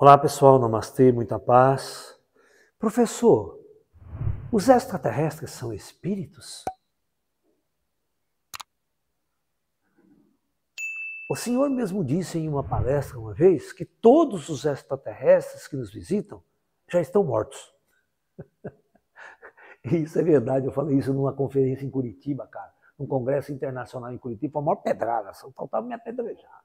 Olá pessoal, namastê, muita paz. Professor, os extraterrestres são espíritos? O senhor mesmo disse em uma palestra uma vez que todos os extraterrestres que nos visitam já estão mortos. isso é verdade, eu falei isso numa conferência em Curitiba, cara, num congresso internacional em Curitiba, foi a maior pedrada, só faltava me apedrejar.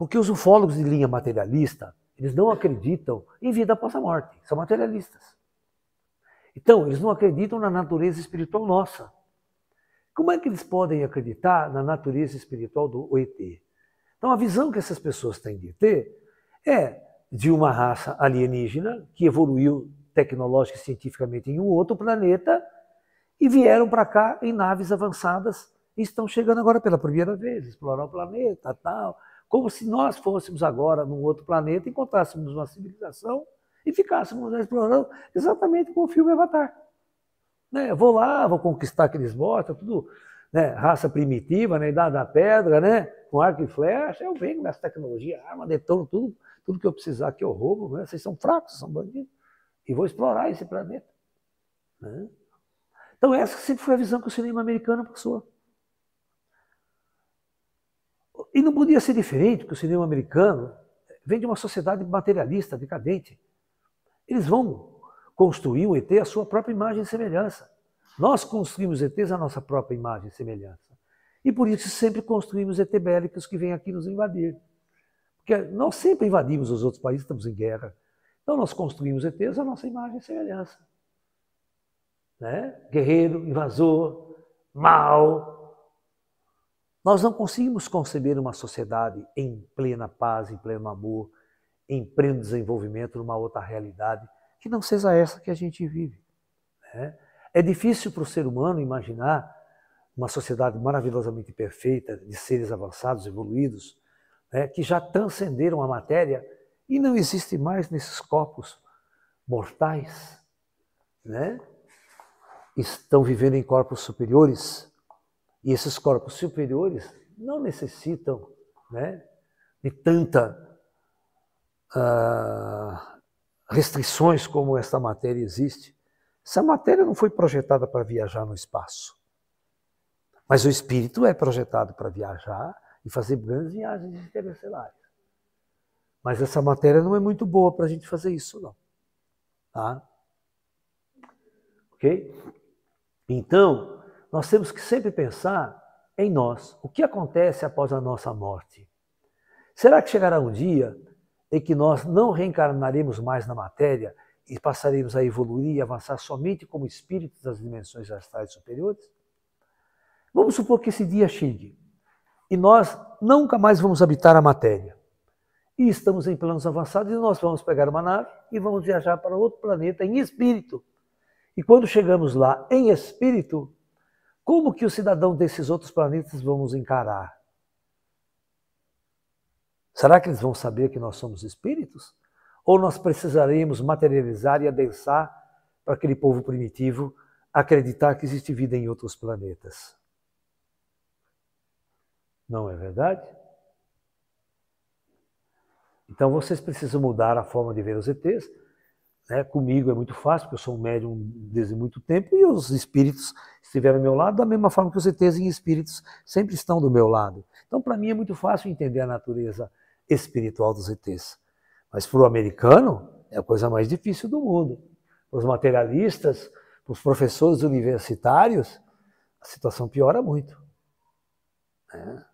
Porque os ufólogos de linha materialista, eles não acreditam em vida após a morte, são materialistas. Então, eles não acreditam na natureza espiritual nossa. Como é que eles podem acreditar na natureza espiritual do ET? Então, a visão que essas pessoas têm de ET é de uma raça alienígena que evoluiu tecnológica e cientificamente em um outro planeta e vieram para cá em naves avançadas e estão chegando agora pela primeira vez, explorar o planeta, tal como se nós fôssemos agora num outro planeta, encontrássemos uma civilização e ficássemos explorando exatamente como o filme Avatar. Né? Vou lá, vou conquistar aqueles mortos, tudo né? raça primitiva, né? idade da pedra, né? com arco e flecha, eu venho com essa tecnologia, arma, detono tudo, tudo que eu precisar que eu roubo, né? vocês são fracos, são bandidos, e vou explorar esse planeta. Né? Então essa sempre foi a visão que o cinema americano passou. E não podia ser diferente, porque o cinema americano vem de uma sociedade materialista, decadente. Eles vão construir o ET à sua própria imagem e semelhança. Nós construímos ETs à nossa própria imagem e semelhança. E por isso sempre construímos ET bélicos que vêm aqui nos invadir. Porque nós sempre invadimos os outros países, estamos em guerra. Então nós construímos ETs à nossa imagem e semelhança. Né? Guerreiro, invasor, mal, nós não conseguimos conceber uma sociedade em plena paz, em pleno amor, em pleno desenvolvimento, numa outra realidade que não seja essa que a gente vive. Né? É difícil para o ser humano imaginar uma sociedade maravilhosamente perfeita, de seres avançados, evoluídos, né? que já transcenderam a matéria e não existe mais nesses corpos mortais. Né? Estão vivendo em corpos superiores e esses corpos superiores não necessitam né, de tanta uh, restrições como esta matéria existe. Essa matéria não foi projetada para viajar no espaço. Mas o espírito é projetado para viajar e fazer grandes viagens interestelares. Mas essa matéria não é muito boa para a gente fazer isso, não. Tá? Ok? Então, nós temos que sempre pensar em nós. O que acontece após a nossa morte? Será que chegará um dia em que nós não reencarnaremos mais na matéria e passaremos a evoluir e avançar somente como espíritos das dimensões astrais superiores? Vamos supor que esse dia chegue e nós nunca mais vamos habitar a matéria. E estamos em planos avançados e nós vamos pegar uma nave e vamos viajar para outro planeta em espírito. E quando chegamos lá em espírito, como que o cidadão desses outros planetas vão nos encarar? Será que eles vão saber que nós somos espíritos? Ou nós precisaremos materializar e adensar para aquele povo primitivo acreditar que existe vida em outros planetas? Não é verdade? Então vocês precisam mudar a forma de ver os ETs né? Comigo é muito fácil, porque eu sou um médium desde muito tempo e os espíritos estiveram ao meu lado, da mesma forma que os ETs e espíritos sempre estão do meu lado. Então, para mim, é muito fácil entender a natureza espiritual dos ETs. Mas para o americano, é a coisa mais difícil do mundo. Para os materialistas, para os professores universitários, a situação piora muito. Né?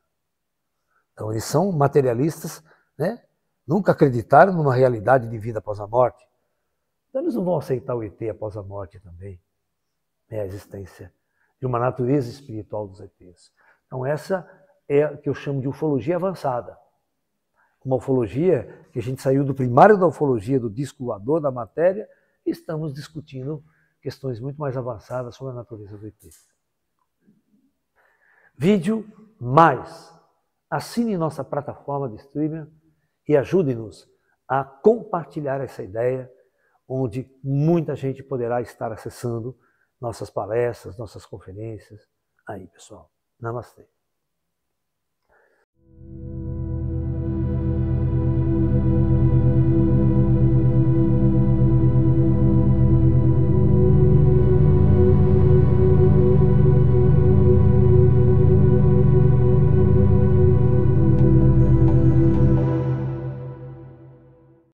Então, eles são materialistas, né? nunca acreditaram numa realidade de vida após a morte. Então eles não vão aceitar o ET após a morte também, né, a existência de uma natureza espiritual dos ETs. Então essa é o que eu chamo de ufologia avançada. Uma ufologia que a gente saiu do primário da ufologia, do disco voador, da matéria, e estamos discutindo questões muito mais avançadas sobre a natureza do ET. Vídeo mais. Assine nossa plataforma de streaming e ajude-nos a compartilhar essa ideia onde muita gente poderá estar acessando nossas palestras, nossas conferências. Aí, pessoal. Namastê.